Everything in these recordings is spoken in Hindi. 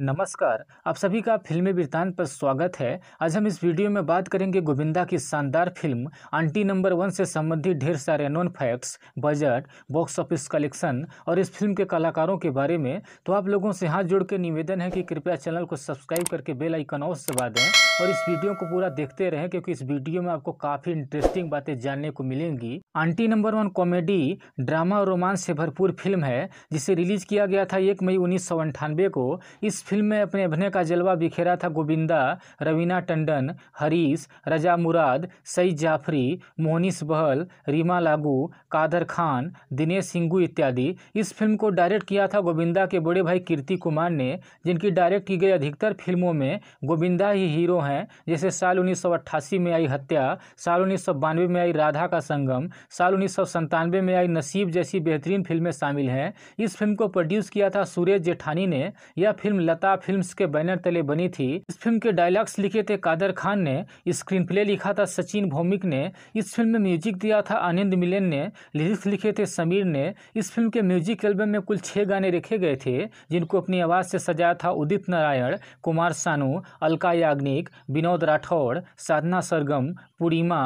नमस्कार आप सभी का फिल्मी वृतान पर स्वागत है आज हम इस वीडियो में बात करेंगे गोविंदा की शानदार फिल्म आंटी नंबर वन से संबंधित ढेर सारे non facts budget box office collection और इस फिल्म के कलाकारों के बारे में तो आप लोगों से हाथ जोड़ के निवेदन है कि कृपया चैनल को सब्सक्राइब करके बेल आइकन ऑफ से दें और इस वीडियो को पूरा देखते रहें क्योंकि इस वीडियो में आपको काफ़ी इंटरेस्टिंग बातें जानने को मिलेंगी aunty number one comedy drama और रोमांस से भरपूर फिल्म है जिसे रिलीज किया गया था एक मई उन्नीस को इस फिल्म में अपने अभिनय का जलवा बिखेरा था गोविंदा रवीना टंडन हरीश रजा मुराद सईद जाफरी मोहनिस बहल रीमा लागू कादर खान दिनेश सिंगू इत्यादि इस फिल्म को डायरेक्ट किया था गोविंदा के बड़े भाई कीर्ति कुमार ने जिनकी डायरेक्ट की गई अधिकतर फिल्मों में गोविंदा ही हीरो हैं जैसे साल उन्नीस में आई हत्या साल उन्नीस में आई राधा का संगम साल उन्नीस में आई नसीब जैसी बेहतरीन फिल्में शामिल हैं इस फिल्म को प्रोड्यूस किया था सुरेश जेठानी ने यह फिल्म लता फिल्म्स के बैनर तले बनी थी इस फिल्म के डायलॉग्स लिखे थे कादर खान ने स्क्रीन प्ले लिखा था सचिन भौमिक ने इस फिल्म में म्यूजिक दिया था आनंद मिलन ने लिरिक्स लिखे थे समीर ने इस फिल्म के म्यूजिक एल्बम में कुल छह गाने रखे गए थे जिनको अपनी आवाज़ से सजाया था उदित नारायण कुमार सानू अलका याग्निक विनोद राठौड़ साधना सरगम पूर्णिमा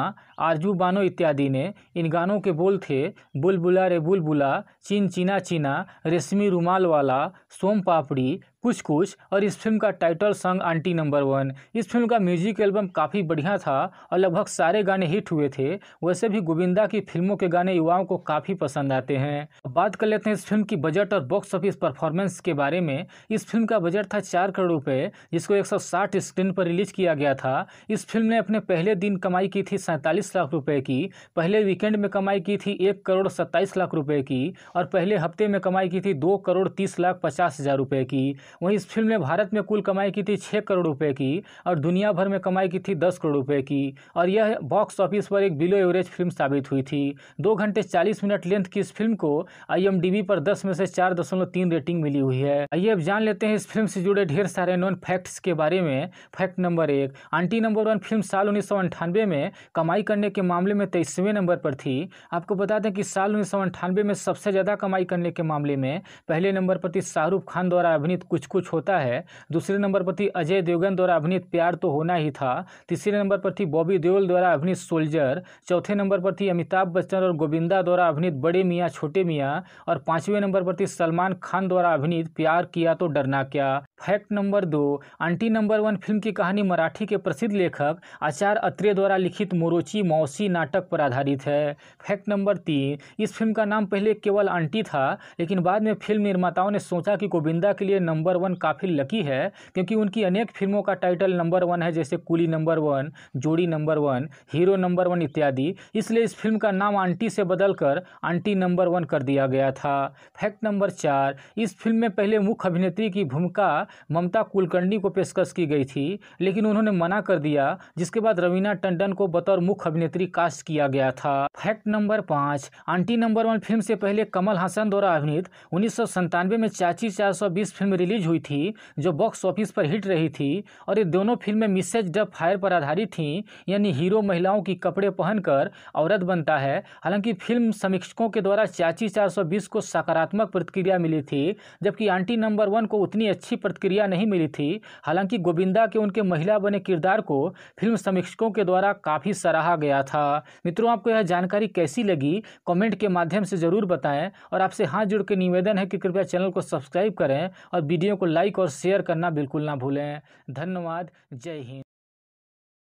आरजू बानो इत्यादि ने इन गानों के बोल थे बुलबुला रे बुलबुला चीन चीना चीना रेशमी रुमाल वाला सोम पापड़ी कुछ कुछ और इस फिल्म का title song aunty number one इस फिल्म का म्यूजिक एल्बम काफ़ी बढ़िया था और लगभग सारे गाने हिट हुए थे वैसे भी गोविंदा की फिल्मों के गाने युवाओं को काफ़ी पसंद आते हैं बात कर लेते हैं इस फिल्म की बजट और बॉक्स ऑफिस परफॉर्मेंस के बारे में इस फिल्म का बजट था चार करोड़ रुपये जिसको एक स्क्रीन पर रिलीज किया गया था इस फिल्म ने अपने पहले दिन कमाई की थी सैंतालीस लाख रुपये की पहले वीकेंड में कमाई की थी एक करोड़ सत्ताईस लाख रुपये की और पहले हफ्ते में कमाई की थी दो करोड़ तीस लाख पचास हज़ार रुपये की वहीं इस फिल्म ने भारत में कुल कमाई की थी छः करोड़ रुपए की और दुनिया भर में कमाई की थी दस करोड़ रुपए की और यह बॉक्स ऑफिस पर एक बिलो एवरेज फिल्म साबित हुई थी दो घंटे चालीस मिनट लेंथ की इस फिल्म को आई पर दस में से चार रेटिंग मिली हुई है आइए अब जान लेते हैं इस फिल्म से जुड़े ढेर सारे नॉन फैक्ट्स के बारे में फैक्ट नंबर एक आंटी नंबर वन फिल्म साल उन्नीस में कमाई करने के मामले में तेईसवें नंबर पर थी आपको बता दें कि साल उन्नीस में सबसे ज़्यादा कमाई करने के मामले में पहले नंबर पर थी शाहरुख खान द्वारा अभिनीत कुछ कुछ कुछ होता है दूसरे नंबर पर थी अजय देवगन द्वारा अभिनीत प्यार तो होना ही था तीसरे नंबर पर थी बॉबी देओल द्वारा अभिनीत सोल्जर चौथे नंबर पर थी अमिताभ बच्चन और गोविंदा द्वारा अभिनीत बड़े मियाँ छोटे मियाँ और पाँचवें नंबर पर थी सलमान खान द्वारा अभिनीत प्यार किया तो डरना क्या फैक्ट नंबर दो आंटी नंबर वन फिल्म की कहानी मराठी के प्रसिद्ध लेखक आचार्य अत्रे द्वारा लिखित मोरोची मौसी नाटक पर आधारित है फैक्ट नंबर तीन इस फिल्म का नाम पहले केवल आंटी था लेकिन बाद में फिल्म निर्माताओं ने सोचा कि गोविंदा के लिए नंबर नंबर वन काफ़ी लकी है क्योंकि उनकी अनेक फिल्मों का टाइटल नंबर वन है जैसे Coolie number one Jodi number one hero number one इत्यादि इसलिए इस फिल्म का नाम आंटी से बदलकर आंटी नंबर वन कर दिया गया था फैक्ट नंबर चार इस फिल्म में पहले मुख्य अभिनेत्री की भूमिका ममता कुलकर्णी को पेशकश की गई थी लेकिन उन्होंने मना कर दिया जिसके बाद रवीना टंडन को बतौर मुख्य अभिनेत्री कास्ट किया गया था फैक्ट नंबर पाँच आंटी नंबर वन फिल्म से पहले कमल हासन द्वारा अभिनीत उन्नीस में चाची चार फिल्म रिलीज रिलीज हुई थी जो बॉक्स ऑफिस पर हिट रही थी और ये दोनों फिल्में मिसेज डब फायर पर आधारित थीं यानी हीरो महिलाओं की कपड़े पहनकर औरत बनता है हालांकि फिल्म समीक्षकों के द्वारा चाची 420 को सकारात्मक प्रतिक्रिया मिली थी जबकि आंटी नंबर वन को उतनी अच्छी प्रतिक्रिया नहीं मिली थी हालांकि गोविंदा के उनके महिला बने किरदार को फिल्म समीक्षकों के द्वारा काफ़ी सराहा गया था मित्रों आपको यह जानकारी कैसी लगी कमेंट के माध्यम से ज़रूर बताएं और आपसे हाथ जुड़ के निवेदन है कि कृपया चैनल को सब्सक्राइब करें और वीडियो वीडियो को लाइक और शेयर करना बिल्कुल ना भूलें धन्यवाद जय हिंद